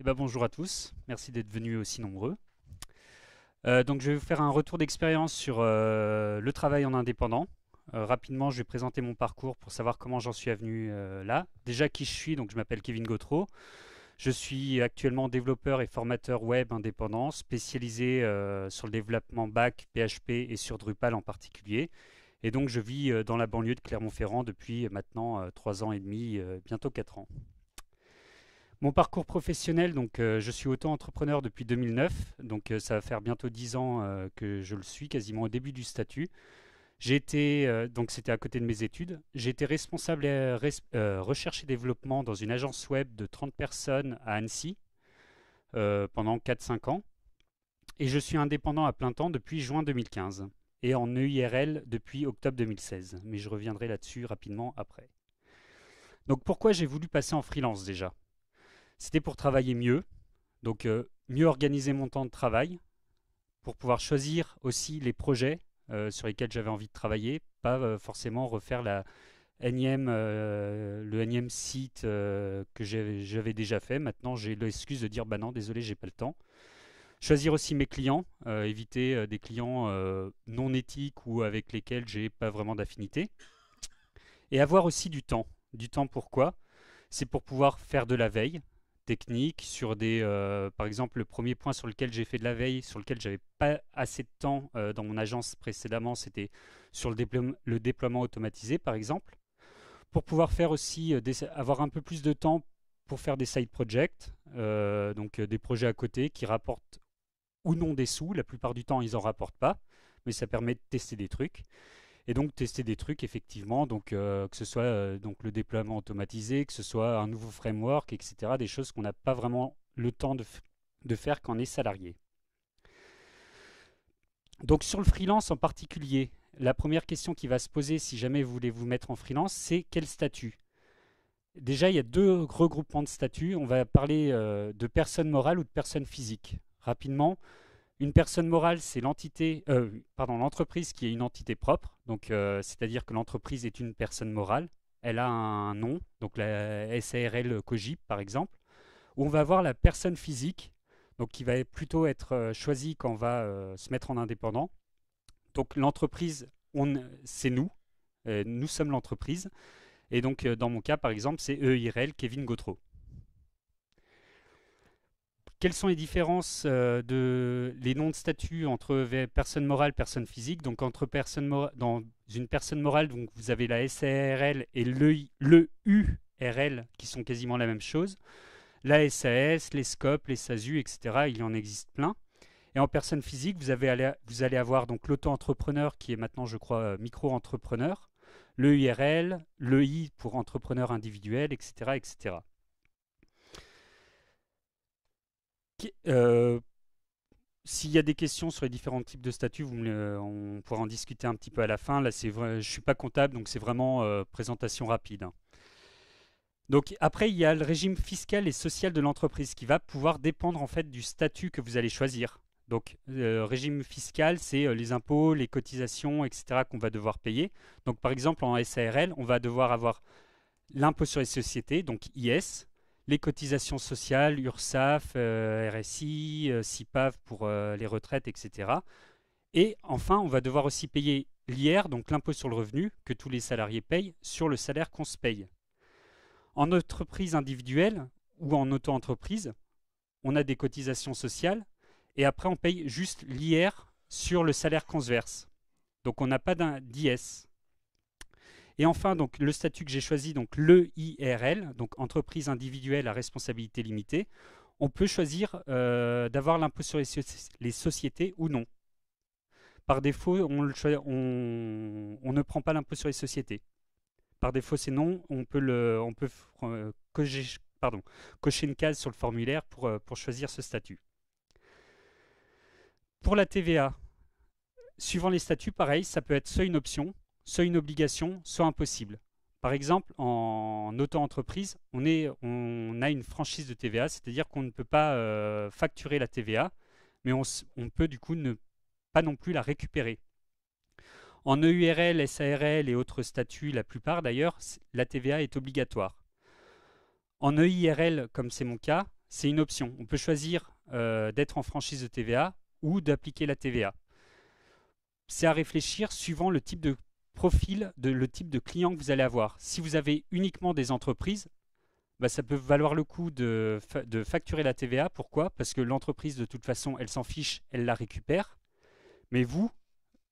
Eh ben, bonjour à tous, merci d'être venus aussi nombreux. Euh, donc je vais vous faire un retour d'expérience sur euh, le travail en indépendant. Euh, rapidement, je vais présenter mon parcours pour savoir comment j'en suis venu là. Déjà qui je suis, donc je m'appelle Kevin Gautreau. Je suis actuellement développeur et formateur web indépendant, spécialisé sur le développement BAC, PHP et sur Drupal en particulier. Et donc je vis dans la banlieue de Clermont-Ferrand depuis maintenant 3 ans et demi, bientôt 4 ans. Mon parcours professionnel, donc euh, je suis auto-entrepreneur depuis 2009, donc euh, ça va faire bientôt 10 ans euh, que je le suis, quasiment au début du statut. J'ai donc c'était à côté de mes études, j'ai été responsable recherche et développement dans une agence web de 30 personnes à Annecy pendant 4-5 ans. Et je suis indépendant à plein temps depuis juin 2015 et en EIRL depuis octobre 2016. Mais je reviendrai là-dessus rapidement après. Donc pourquoi j'ai voulu passer en freelance déjà c'était pour travailler mieux, donc euh, mieux organiser mon temps de travail, pour pouvoir choisir aussi les projets euh, sur lesquels j'avais envie de travailler, pas euh, forcément refaire la le énième site que j'avais déjà fait. Maintenant, j'ai l'excuse de dire bah non, désolé, j'ai pas le temps. Choisir aussi mes clients, éviter des clients non éthiques ou avec lesquels j'ai pas vraiment d'affinité. Et avoir aussi du temps. Du temps pourquoi C'est pour pouvoir faire de la veille, techniques, sur des, euh, par exemple, le premier point sur lequel j'ai fait de la veille, sur lequel j'avais pas assez de temps euh, dans mon agence précédemment, c'était sur le, déploiement le, déploiement automatisé, par exemple, pour pouvoir faire aussi euh, avoir un peu plus de temps pour faire des side projects, donc des projets à côté qui rapportent ou non des sous. La plupart du temps, ils en rapportent pas, mais ça permet de tester des trucs et donc tester des trucs effectivement, donc euh, que ce soit euh, donc le déploiement automatisé, que ce soit un nouveau framework, etc. Des choses qu'on n'a pas vraiment le temps de, faire quand on est salarié. Donc sur le freelance en particulier, la première question qui va se poser si jamais vous voulez vous mettre en freelance, c'est quel statut Déjà, il y a deux regroupements de statuts. On va parler euh, de personne morale ou de personne physique. Rapidement, une personne morale, c'est l'entité, euh, pardon, l'entreprise qui est une entité propre. Donc, euh, c'est-à-dire que l'entreprise est une personne morale. Elle a un nom, donc la SARL COGIP par exemple. Où on va avoir la personne physique, donc qui va plutôt être euh, choisie quand on va se mettre en indépendant. Donc l'entreprise, c'est nous, nous sommes l'entreprise. Et donc dans mon cas par exemple, c'est EIRL Kevin Gautreau. Quelles sont les différences euh, de les noms de statut entre personne morale, personne physique Donc entre personne dans une personne morale, donc vous avez la SARL et le l'EURL qui sont quasiment la même chose. La SAS, les SCOP, les SASU, etc. Il y en existe plein. Et en personne physique, vous, avez allez, vous allez avoir donc l'auto-entrepreneur qui est maintenant, je crois, euh, micro-entrepreneur, le le I pour entrepreneur individuel, etc., etc. Euh, s'il y a des questions sur les différents types de statuts, euh, on pourra en discuter un petit peu à la fin. Là, je ne suis pas comptable, donc c'est vraiment euh, présentation rapide. Hein. Donc après, il y a le régime fiscal et social de l'entreprise qui va pouvoir dépendre en fait du statut que vous allez choisir. Donc le régime fiscal, c'est les impôts, les cotisations, etc. qu'on va devoir payer. Donc par exemple en SARL, on va devoir avoir l'impôt sur les sociétés, donc IS, les cotisations sociales, URSAF, euh, RSI, euh, SIPAV pour euh, les retraites, etc. Et enfin, on va devoir aussi payer l'IR, donc l'impôt sur le revenu, que tous les salariés payent, sur le salaire qu'on se paye. En entreprise individuelle ou en auto-entreprise, on a des cotisations sociales et après on paye juste l'IR sur le salaire qu'on se verse. Donc on n'a pas d'IS. Et enfin, donc, le statut que j'ai choisi, donc IRL, donc entreprise individuelle à responsabilité limitée, on peut choisir euh, d'avoir l'impôt sur les, sociétés ou non. Par défaut, on, ne prend pas l'impôt sur les sociétés. Par défaut, c'est non. On peut, euh, cocher une case sur le formulaire pour, euh, pour choisir ce statut. Pour la TVA, suivant les statuts, pareil, ça peut être soit une option, soit une obligation, soit impossible. Par exemple, en auto-entreprise, on, a une franchise de TVA, c'est-à-dire qu'on ne peut pas euh, facturer la TVA, mais on, peut du coup ne pas non plus la récupérer. En EURL, SARL et autres statuts, la plupart d'ailleurs, la TVA est obligatoire. En EIRL, comme c'est mon cas, c'est une option. On peut choisir euh, d'être en franchise de TVA ou d'appliquer la TVA. C'est à réfléchir suivant le type de profil de le type de client que vous allez avoir. Si vous avez uniquement des entreprises, bah, ça peut valoir le coup de, de facturer la TVA. Pourquoi Parce que l'entreprise, de toute façon, elle s'en fiche, elle la récupère. Mais vous,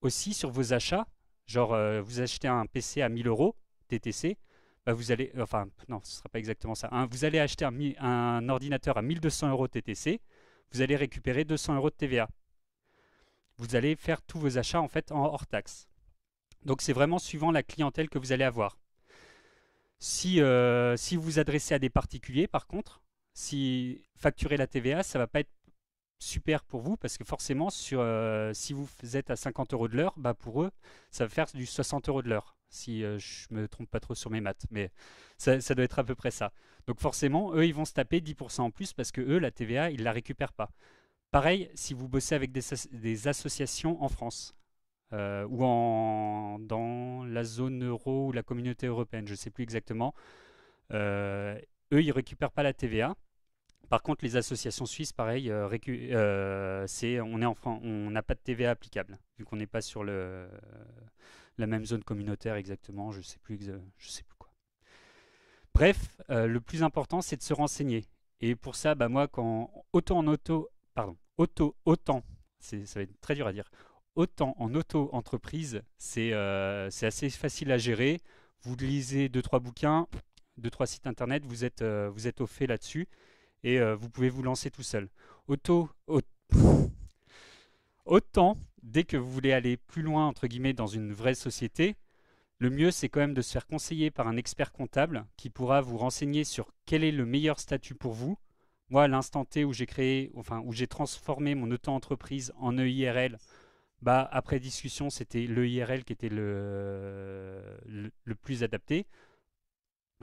aussi, sur vos achats, genre euh, vous achetez un PC à 1000 euros, TTC, bah, vous allez, euh, enfin non, ce ne sera pas exactement ça, hein. vous allez acheter un, ordinateur à 1200 euros TTC, vous allez récupérer 200 euros de TVA. Vous allez faire tous vos achats en fait en hors taxe. Donc c'est vraiment suivant la clientèle que vous allez avoir. Si, euh, si vous vous adressez à des particuliers, par contre, si facturer la TVA, ça ne va pas être super pour vous parce que forcément, sur, euh, si vous êtes à 50 euros de l'heure, bah pour eux, ça va faire du 60 euros de l'heure, si je euh, je me trompe pas trop sur mes maths, mais ça, doit être à peu près ça. Donc forcément, eux, ils vont se taper 10% en plus parce que eux, la TVA, ils ne la récupèrent pas. Pareil, si vous bossez avec des associations en France, euh, ou dans la zone euro ou la communauté européenne, je ne sais plus exactement. Euh, eux, ils ne récupèrent pas la TVA. Par contre, les associations suisses, pareil, euh, on est on n'a pas de TVA applicable, Donc, on n'est pas sur le, la même zone communautaire exactement, je ne sais, plus, je sais plus quoi. Bref, le plus important, c'est de se renseigner. Et pour ça, bah moi, quand auto en auto, pardon, auto, autant, ça va être très dur à dire, Autant en auto-entreprise, euh, c'est assez facile à gérer. Vous lisez 2-3 bouquins, 2-3 sites internet, vous êtes, euh, vous êtes au fait là-dessus et euh, vous pouvez vous lancer tout seul. Autant, dès que vous voulez aller plus loin, entre guillemets, dans une vraie société, le mieux, c'est quand même de se faire conseiller par un expert comptable qui pourra vous renseigner sur quel est le meilleur statut pour vous. Moi, à l'instant T où j'ai créé, enfin, où j'ai transformé mon auto-entreprise en EIRL, bah, après discussion, c'était le IRL qui était le, le, plus adapté.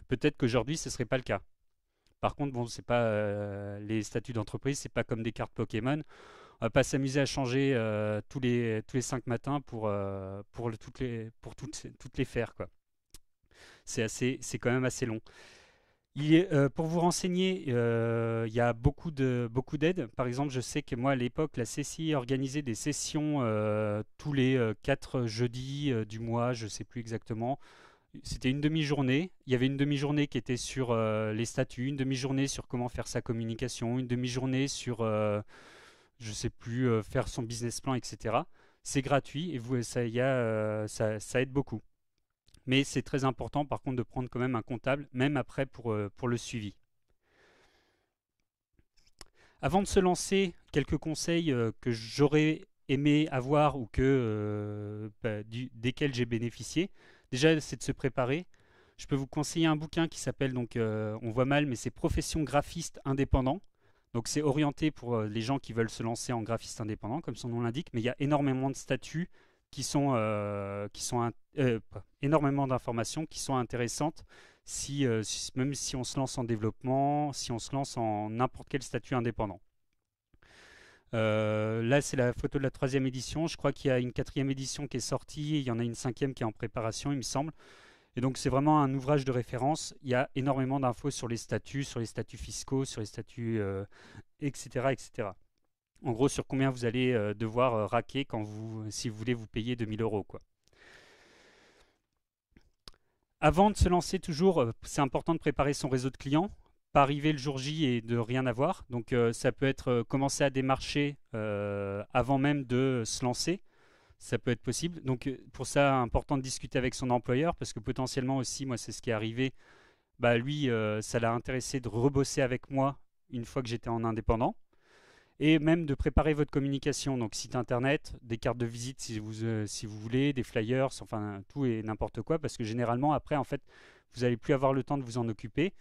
Peut-être qu'aujourd'hui, ce ne serait pas le cas. Par contre, bon, c'est pas euh, les statuts d'entreprise, c'est pas comme des cartes Pokémon. On va pas s'amuser à changer euh, tous les tous les cinq matins pour euh, pour toutes les pour toutes toutes les faire quoi. C'est assez c'est quand même assez long. Euh, pour vous renseigner, euh, il y a beaucoup de beaucoup d'aides. Par exemple, je sais que moi à l'époque, la CCI organisait des sessions euh, tous les quatre jeudis du mois, je ne sais plus exactement. C'était une demi-journée. Il y avait une demi-journée qui était sur les statuts, une demi-journée sur comment faire sa communication, une demi-journée sur, je sais plus, faire son business plan, etc. C'est gratuit et vous, ça, ça aide beaucoup. Mais c'est très important par contre de prendre quand même un comptable, même après pour, euh, pour le suivi. Avant de se lancer, quelques conseils euh, que j'aurais aimé avoir ou que, euh, bah, desquels j'ai bénéficié. Déjà, c'est de se préparer. Je peux vous conseiller un bouquin qui s'appelle, donc on voit mal, mais c'est Profession graphiste indépendant. Donc c'est orienté pour les gens qui veulent se lancer en graphiste indépendant, comme son nom l'indique, mais il y a énormément de statuts qui sont, qui sont euh, énormément d'informations qui sont intéressantes, euh, si, même si on se lance en développement, si on se lance en n'importe quel statut indépendant. Euh, là, c'est la photo de la troisième édition. Je crois qu'il y a une quatrième édition qui est sortie. Il y en a une cinquième qui est en préparation, il me semble. Et donc, c'est vraiment un ouvrage de référence. Il y a énormément d'infos sur les statuts, sur les statuts fiscaux, sur les statuts, etc., etc. En gros, sur combien vous allez devoir raquer quand vous, si vous voulez vous payer 2000 euros, quoi. Avant de se lancer, toujours, euh, c'est important de préparer son réseau de clients, pas arriver le jour J et de rien avoir. Donc euh, ça peut être euh, commencer à démarcher avant même de se lancer. Ça peut être possible. Donc pour ça, important de discuter avec son employeur parce que potentiellement aussi, moi c'est ce qui est arrivé. Bah, lui, ça l'a intéressé de rebosser avec moi une fois que j'étais en indépendant et même de préparer votre communication, donc site internet, des cartes de visite si vous, euh, si vous voulez, des flyers, enfin tout et n'importe quoi, parce que généralement après en fait vous n'allez plus avoir le temps de vous en occuper,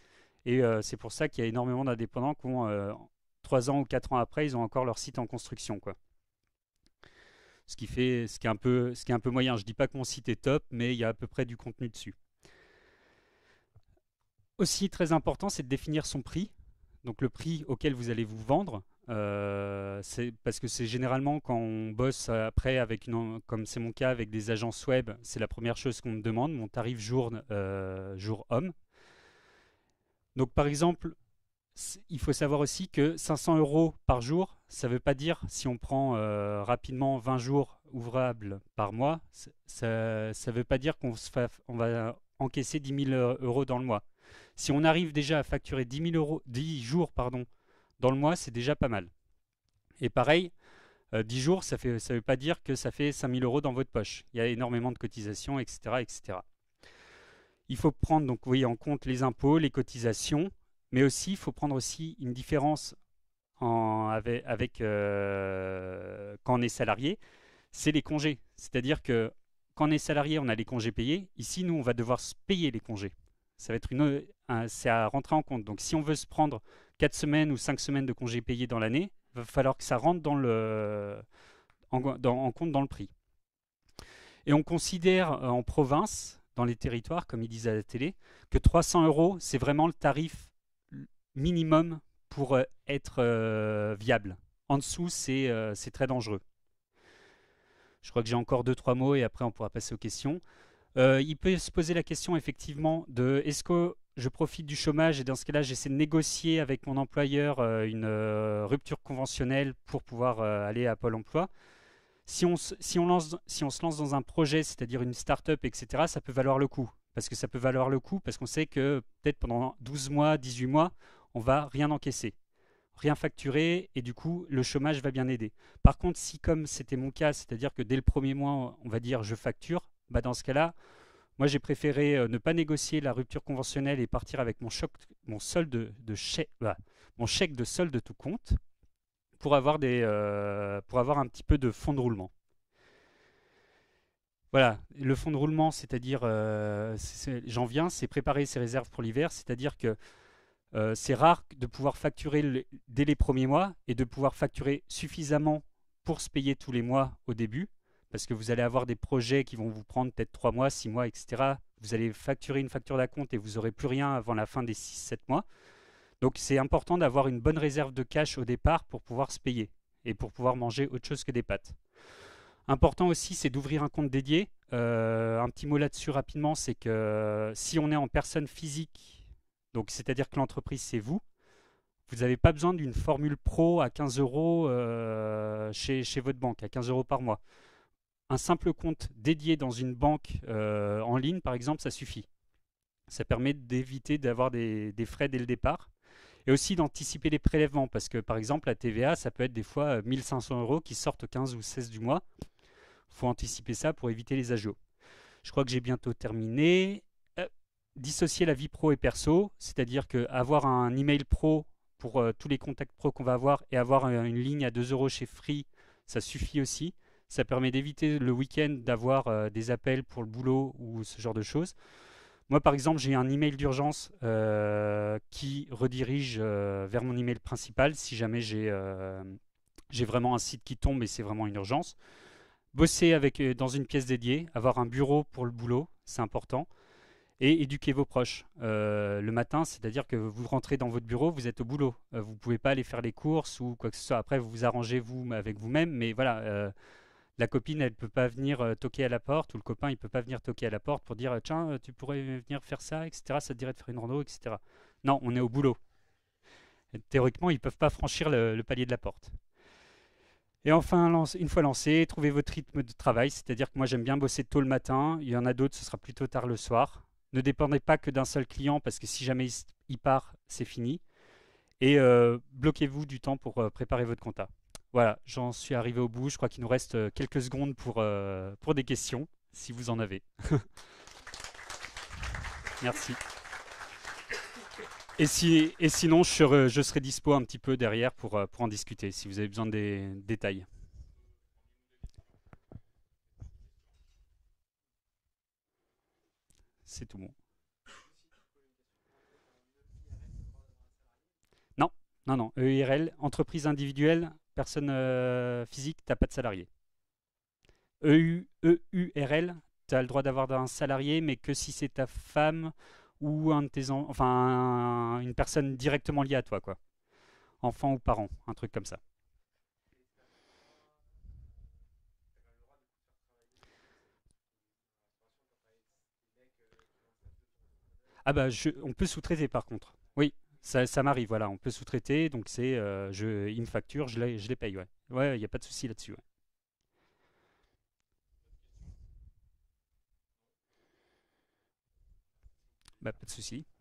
et euh, c'est pour ça qu'il y a énormément d'indépendants qui ont 3 euh, ans ou 4 ans après, ils ont encore leur site en construction. Quoi. Ce qui fait ce qui est un peu, ce qui est un peu moyen. Je ne dis pas que mon site est top, mais il y a à peu près du contenu dessus. Aussi très important, c'est de définir son prix donc le prix auquel vous allez vous vendre. Euh, c'est parce que c'est généralement quand on bosse euh, après, avec une, comme c'est mon cas, avec des agences web, c'est la première chose qu'on me demande, mon tarif jour, euh, jour homme. Donc par exemple, il faut savoir aussi que 500 euros par jour, ça ne veut pas dire, si on prend rapidement 20 jours ouvrables par mois, ça ne veut pas dire qu'on on va encaisser 10 000 euros dans le mois. Si on arrive déjà à facturer 10, 000 euros, 10 jours pardon, dans le mois, c'est déjà pas mal. Et pareil, 10 euh, jours, ça ne ça veut pas dire que ça fait 5000 euros dans votre poche. Il y a énormément de cotisations, etc. etc. Il faut prendre donc, voyez, en compte les impôts, les cotisations, mais aussi, il faut prendre aussi une différence en, avec, avec euh, quand on est salarié, c'est les congés. C'est-à-dire que quand on est salarié, on a les congés payés. Ici, nous, on va devoir se payer les congés. Ça va être une, c'est à rentrer en compte. Donc, si on veut se prendre 4 semaines ou 5 semaines de congés payés dans l'année, il va falloir que ça rentre dans le, en, compte dans le prix. Et on considère euh, en province, dans les territoires, comme ils disent à la télé, que 300 euros, c'est vraiment le tarif minimum pour euh, être euh, viable. En dessous, c'est très dangereux. Je crois que j'ai encore deux, trois mots et après on pourra passer aux questions. il peut se poser la question effectivement de est-ce que je profite du chômage et dans ce cas-là, j'essaie de négocier avec mon employeur euh, une euh, rupture conventionnelle pour pouvoir euh, aller à Pôle emploi. Si on, lance, se lance dans un projet, c'est-à-dire une start-up, etc., ça peut valoir le coup. Parce que ça peut valoir le coup, parce qu'on sait que peut-être pendant 12 mois, 18 mois, on va rien encaisser, rien facturer, et du coup, le chômage va bien aider. Par contre, si comme c'était mon cas, c'est-à-dire que dès le premier mois, on va dire je facture, bah dans ce cas-là, moi, j'ai préféré euh, ne pas négocier la rupture conventionnelle et partir avec mon, bah, chèque, de solde tout compte euh, pour avoir, un petit peu de fonds de roulement. Voilà, le fonds de roulement, c'est-à-dire, euh, j'en viens, c'est préparer ses réserves pour l'hiver, c'est-à-dire que c'est rare de pouvoir facturer dès les premiers mois et de pouvoir facturer suffisamment pour se payer tous les mois au début parce que vous allez avoir des projets qui vont vous prendre peut-être 3 mois, 6 mois, etc. Vous allez facturer une facture d'acompte et vous n'aurez plus rien avant la fin des 6-7 mois. Donc c'est important d'avoir une bonne réserve de cash au départ pour pouvoir se payer et pour pouvoir manger autre chose que des pâtes. Important aussi, c'est d'ouvrir un compte dédié. Euh, un petit mot là-dessus rapidement, c'est que euh, si on est en personne physique, donc c'est-à-dire que l'entreprise c'est vous, vous n'avez pas besoin d'une formule pro à 15 euros euh, chez votre banque, à 15 euros par mois un simple compte dédié dans une banque euh, en ligne, par exemple, ça suffit. Ça permet d'éviter d'avoir des, frais dès le départ. Et aussi d'anticiper les prélèvements, parce que par exemple, la TVA, ça peut être des fois 1500 euh, euros qui sortent 15 ou 16 du mois. Il faut anticiper ça pour éviter les agios. Je crois que j'ai bientôt terminé. Euh, dissocier la vie pro et perso, c'est-à-dire qu'avoir un email pro pour tous les contacts pro qu'on va avoir et avoir une ligne à 2 euros chez Free, ça suffit aussi. Ça permet d'éviter le week-end d'avoir euh, des appels pour le boulot ou ce genre de choses. Moi, par exemple, j'ai un email d'urgence euh, qui redirige euh, vers mon email principal si jamais j'ai vraiment un site qui tombe et c'est vraiment une urgence. Bosser avec, dans une pièce dédiée, avoir un bureau pour le boulot, c'est important. Et éduquer vos proches le matin, c'est-à-dire que vous rentrez dans votre bureau, vous êtes au boulot. vous ne pouvez pas aller faire les courses ou quoi que ce soit. Après, vous vous arrangez vous avec vous-même, mais voilà la copine, elle ne peut pas venir euh, toquer à la porte, ou le copain, il ne peut pas venir toquer à la porte pour dire euh, Tiens, euh, tu pourrais venir faire ça, etc. Ça te dirait de faire une rando, etc. Non, on est au boulot. théoriquement, ils ne peuvent pas franchir le, palier de la porte. Et enfin, une fois lancé, trouvez votre rythme de travail. C'est-à-dire que moi, j'aime bien bosser tôt le matin. Il y en a d'autres, ce sera plutôt tard le soir. Ne dépendez pas que d'un seul client, parce que si jamais il part, c'est fini. Et bloquez-vous du temps pour préparer votre compta. Voilà, j'en suis arrivé au bout. Je crois qu'il nous reste euh, quelques secondes pour, euh, pour des questions, si vous en avez. Merci. Et, si, et sinon, je, serai dispo un petit peu derrière pour, euh, pour en discuter, si vous avez besoin des détails. C'est tout bon. Non, non, non. EIRL, entreprise individuelle, personne euh, physique, tu n'as pas de salarié. EURL, e tu as le droit d'avoir un salarié, mais que si c'est ta femme ou un de tes enfin une personne directement liée à toi, quoi. Enfant ou parent, un truc comme ça. Ah bah je... on peut sous-traiter par contre. Oui, ça, ça m'arrive, voilà, on peut sous-traiter, donc c'est, euh, je, ils me facturent, je les, je les paye, ouais. Ouais, il n'y a pas de souci là-dessus, bah, pas de souci.